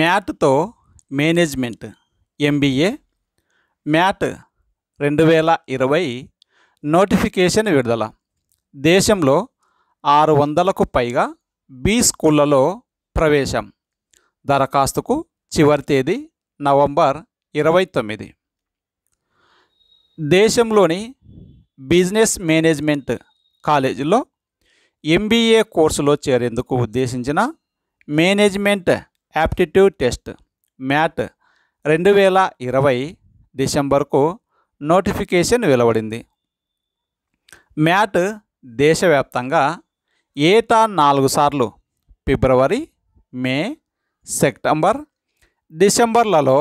మ్యాట్తో management MBA mat రెండు వేల ఇరవై నోటిఫికేషన్ విడుదల దేశంలో ఆరు వందలకు పైగా బీ స్కూళ్ళలో ప్రవేశం దరఖాస్తుకు చివరి తేదీ నవంబర్ ఇరవై తొమ్మిది దేశంలోని బిజినెస్ మేనేజ్మెంట్ కాలేజీలో ఎంబీఏ కోర్సులో చేరేందుకు ఉద్దేశించిన మేనేజ్మెంట్ యాప్టిట్యూడ్ టెస్ట్ మ్యాట్ రెండు వేల ఇరవై డిసెంబర్కు నోటిఫికేషన్ వెలువడింది మ్యాట్ దేశవ్యాప్తంగా ఏటా నాలుగు సార్లు ఫిబ్రవరి మే సెప్టెంబర్ డిసెంబర్లలో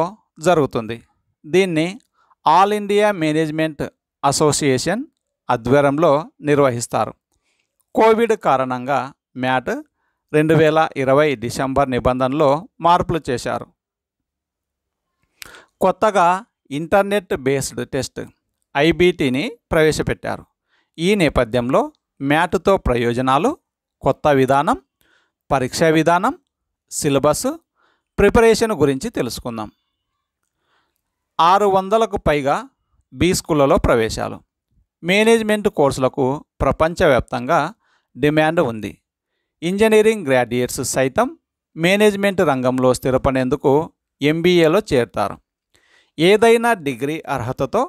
జరుగుతుంది దీన్ని ఆల్ ఇండియా మేనేజ్మెంట్ అసోసియేషన్ ఆధ్వర్యంలో నిర్వహిస్తారు కోవిడ్ కారణంగా మ్యాట్ రెండు వేల ఇరవై డిసెంబర్ నిబంధనలో మార్పులు చేశారు కొత్తగా ఇంటర్నెట్ బేస్డ్ టెస్ట్ ఐబీటీని ప్రవేశపెట్టారు ఈ నేపథ్యంలో మ్యాట్తో ప్రయోజనాలు కొత్త విధానం పరీక్షా విధానం సిలబస్ ప్రిపరేషన్ గురించి తెలుసుకుందాం ఆరు వందలకు పైగా బీ స్కూళ్ళలో ప్రవేశాలు మేనేజ్మెంట్ కోర్సులకు ప్రపంచవ్యాప్తంగా డిమాండ్ ఉంది ఇంజనీరింగ్ గ్రాడ్యుయేట్స్ సైతం మేనేజ్మెంట్ రంగంలో స్థిరపడేందుకు ఎంబీఏలో చేరుతారు ఏదైనా డిగ్రీ అర్హతతో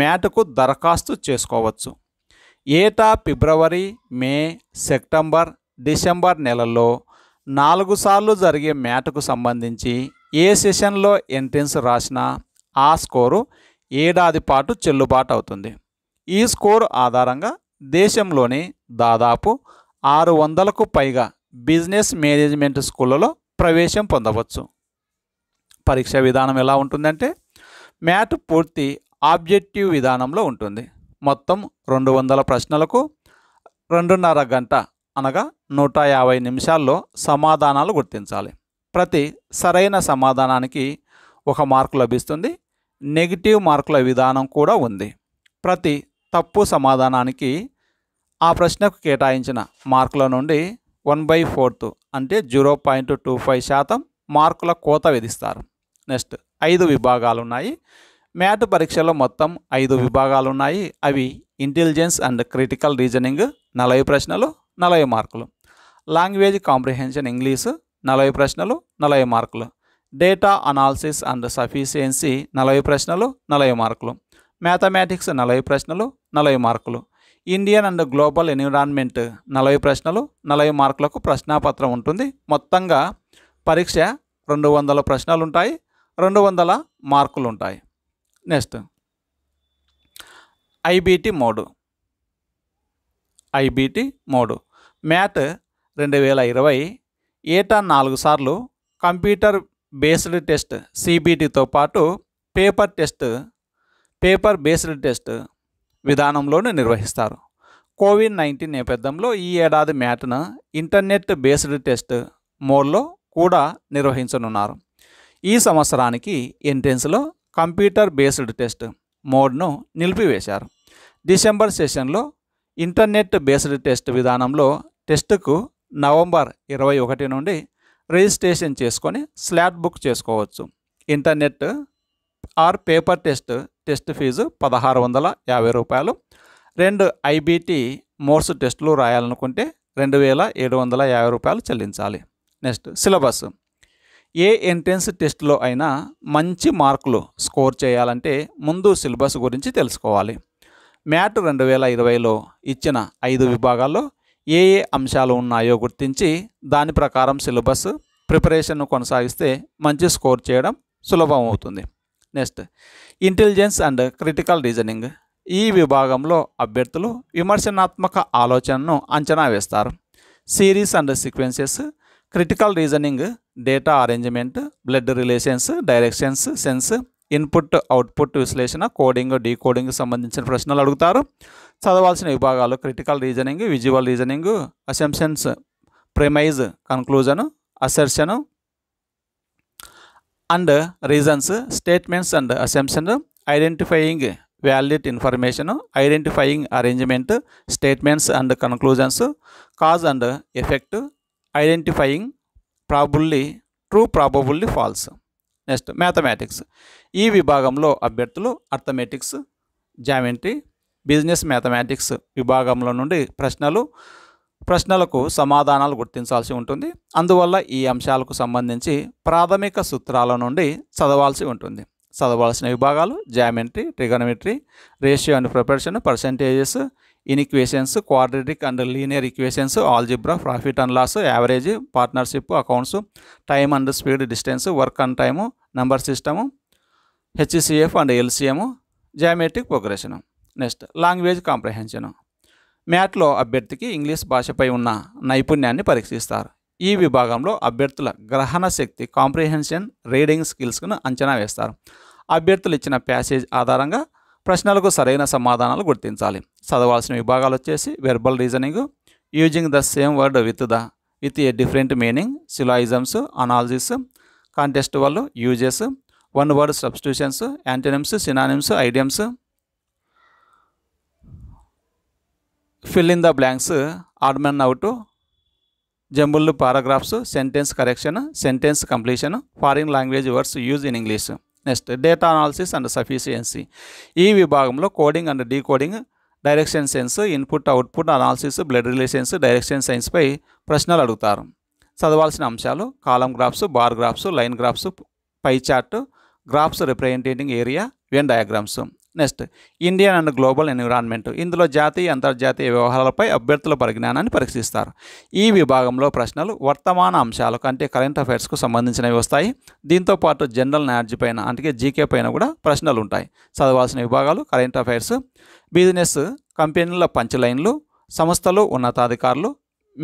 మ్యాట్కు దరఖాస్తు చేసుకోవచ్చు ఏటా ఫిబ్రవరి మే సెప్టెంబర్ డిసెంబర్ నెలల్లో నాలుగు సార్లు జరిగే మ్యాట్కు సంబంధించి ఏ సెషన్లో ఎంట్రన్స్ రాసినా ఆ స్కోరు ఏడాది పాటు చెల్లుబాటు అవుతుంది ఈ స్కోరు ఆధారంగా దేశంలోని దాదాపు ఆరు వందలకు పైగా బిజినెస్ మేనేజ్మెంట్ స్కూళ్ళలో ప్రవేశం పొందవచ్చు పరీక్ష విధానం ఎలా ఉంటుందంటే మ్యాట్ పూర్తి ఆబ్జెక్టివ్ విధానంలో ఉంటుంది మొత్తం రెండు వందల ప్రశ్నలకు రెండున్నర గంట అనగా నూట యాభై నిమిషాల్లో సమాధానాలు గుర్తించాలి ప్రతి సరైన సమాధానానికి ఒక మార్కు లభిస్తుంది నెగిటివ్ మార్కుల విధానం కూడా ఉంది ప్రతి తప్పు సమాధానానికి ఆ ప్రశ్నకు కేటాయించిన మార్కుల నుండి వన్ బై ఫోర్త్ అంటే జీరో పాయింట్ టూ ఫైవ్ శాతం మార్కుల కోత విధిస్తారు నెక్స్ట్ ఐదు విభాగాలు ఉన్నాయి మ్యాట్ పరీక్షలో మొత్తం ఐదు విభాగాలు ఉన్నాయి అవి ఇంటెలిజెన్స్ అండ్ క్రిటికల్ రీజనింగ్ నలభై ప్రశ్నలు నలభై మార్కులు లాంగ్వేజ్ కాంప్రిహెన్షన్ ఇంగ్లీషు నలభై ప్రశ్నలు నలభై మార్కులు డేటా అనాలసిస్ అండ్ సఫిషియన్సీ నలభై ప్రశ్నలు నలభై మార్కులు మ్యాథమెటిక్స్ నలభై ప్రశ్నలు నలభై మార్కులు ఇండియన్ అండ్ గ్లోబల్ ఎన్విరాన్మెంట్ నలభై ప్రశ్నలు నలభై మార్కులకు ప్రశ్నాపత్రం ఉంటుంది మొత్తంగా పరీక్ష రెండు వందల ప్రశ్నలు ఉంటాయి రెండు వందల మార్కులు ఉంటాయి next IBT mode IBT mode MAT రెండు వేల ఇరవై ఏటా నాలుగు సార్లు కంప్యూటర్ బేస్డ్ టెస్ట్ సిబిటితో పాటు paper test paper based test విధానంలోనే నిర్వహిస్తారు కోవిడ్ నైన్టీన్ నేపథ్యంలో ఈ ఏడాది మ్యాట్న ఇంటర్నెట్ బేస్డ్ టెస్ట్ మోడ్లో కూడా నిర్వహించనున్నారు ఈ సంవత్సరానికి ఎంట్రెన్స్లో కంప్యూటర్ బేస్డ్ టెస్ట్ మోడ్ను నిలిపివేశారు డిసెంబర్ సెషన్లో ఇంటర్నెట్ బేస్డ్ టెస్ట్ విధానంలో టెస్టుకు నవంబర్ ఇరవై ఒకటి నుండి రిజిస్ట్రేషన్ చేసుకొని స్లాట్ బుక్ చేసుకోవచ్చు internet or paper test test fee పదహారు వందల యాభై రూపాయలు రెండు ఐబీటీ మోర్స్ టెస్టులు రాయాలనుకుంటే రెండు వేల ఏడు వందల యాభై రూపాయలు చెల్లించాలి నెక్స్ట్ సిలబస్ ఏ ఎంట్రన్స్ టెస్ట్లో అయినా మంచి మార్కులు స్కోర్ చేయాలంటే ముందు సిలబస్ గురించి తెలుసుకోవాలి మ్యాట్ రెండు వేల ఇరవైలో ఇచ్చిన ఐదు విభాగాల్లో ఏ ఏ అంశాలు ఉన్నాయో గుర్తించి దాని ప్రకారం సిలబస్ ప్రిపరేషన్ను కొనసాగిస్తే మంచి స్కోర్ చేయడం సులభం అవుతుంది next intelligence and critical reasoning ఈ విభాగంలో అభ్యర్థులు విమర్శనాత్మక ఆలోచనను అంచనా వేస్తారు series and sequences critical reasoning data arrangement blood relations directions sense input output విశ్లేషణ కోడింగ్ డీకోడింగ్ సంబంధించిన ప్రశ్నలు అడుగుతారు చదవాల్సిన విభాగాలు critical reasoning visual reasoning assumptions premise conclusion assertion and reasons statements and assumption identifying validate information identifying arrangement statements and conclusions cause and effect identifying probably true probably false next mathematics ఈ విభాగంలో అభ్యర్థులు arithmetics geometry business mathematics విభాగంలో నుండి ప్రశ్నలు ప్రశ్నలకు సమాధానాలు గుర్తించాల్సి ఉంటుంది అందువల్ల ఈ అంశాలకు సంబంధించి ప్రాథమిక సూత్రాల నుండి చదవాల్సి ఉంటుంది చదవాల్సిన విభాగాలు geometry trigonometry ratio and preparation percentages inequations quadratic and linear equations algebra profit and loss average partnership accounts time and speed distance work and time number system HCF and LCM geometric progression next language comprehension మ్యాట్లో అభ్యర్థికి English భాషపై ఉన్న నైపుణ్యాన్ని పరీక్షిస్తారు ఈ విభాగంలో అభ్యర్థుల గ్రహణ శక్తి comprehension reading స్కిల్స్ను అంచనా వేస్తారు అభ్యర్థులు ఇచ్చిన ప్యాసేజ్ ఆధారంగా ప్రశ్నలకు సరైన సమాధానాలు గుర్తించాలి చదవాల్సిన విభాగాలు వచ్చేసి verbal reasoning using the same word with the with a different meaning syllogisms analogies contest వాళ్ళు uses one word substitutions antonyms synonyms idioms fill in the blanks odd man out jumble paragraphs sentence correction sentence completion foreign language words use in English next data analysis and sufficiency ఈ విభాగంలో coding and decoding direction sense input output analysis blood relations direction సైన్స్పై ప్రశ్నలు అడుగుతారు చదవాల్సిన అంశాలు కాలం graphs bar graphs line graphs pie chart graphs representing area Venn diagrams next Indian and global environment ఇందులో జాతీయ అంతర్జాతీయ వ్యవహారాలపై అభ్యర్థుల పరిజ్ఞానాన్ని పరీక్షిస్తారు ఈ విభాగంలో ప్రశ్నలు వర్తమాన అంశాలకు అంటే కరెంట్ అఫైర్స్కు సంబంధించినవి వస్తాయి దీంతోపాటు జనరల్ నాలెడ్జ్ పైన అంటే జీకే పైన కూడా ప్రశ్నలు ఉంటాయి చదవాల్సిన విభాగాలు కరెంట్ అఫైర్స్ బిజినెస్ కంపెనీల పంచ్లైన్లు సంస్థలు ఉన్నతాధికారులు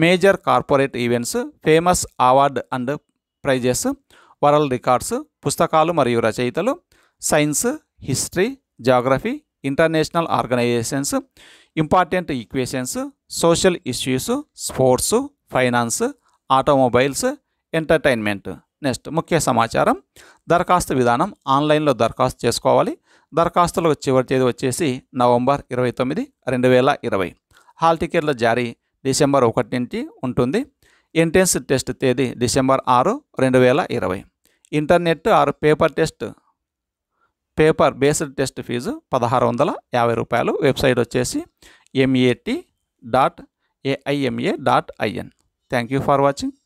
major corporate events famous award and prizes world records పుస్తకాలు మరియు రచయితలు science history geography international organizations important equations social issues sports finance automobiles entertainment next ముఖ్య సమాచారం దరఖాస్తు విధానం ఆన్లైన్లో దరఖాస్తు చేసుకోవాలి దరఖాస్తులకు చివరి తేదీ వచ్చేసి నవంబర్ ఇరవై తొమ్మిది రెండు వేల ఇరవై హాల్ టికెట్ల జారీ డిసెంబర్ ఒకటి నుంచి ఉంటుంది ఎంట్రెన్స్ టెస్ట్ తేదీ డిసెంబర్ ఆరు రెండు వేల ఇరవై ఇంటర్నెట్ ఆరు paper test paper based test fee పదహారు వందల యాభై రూపాయలు వెబ్సైట్ వచ్చేసి MAT dot AIMA dot IN thank you for watching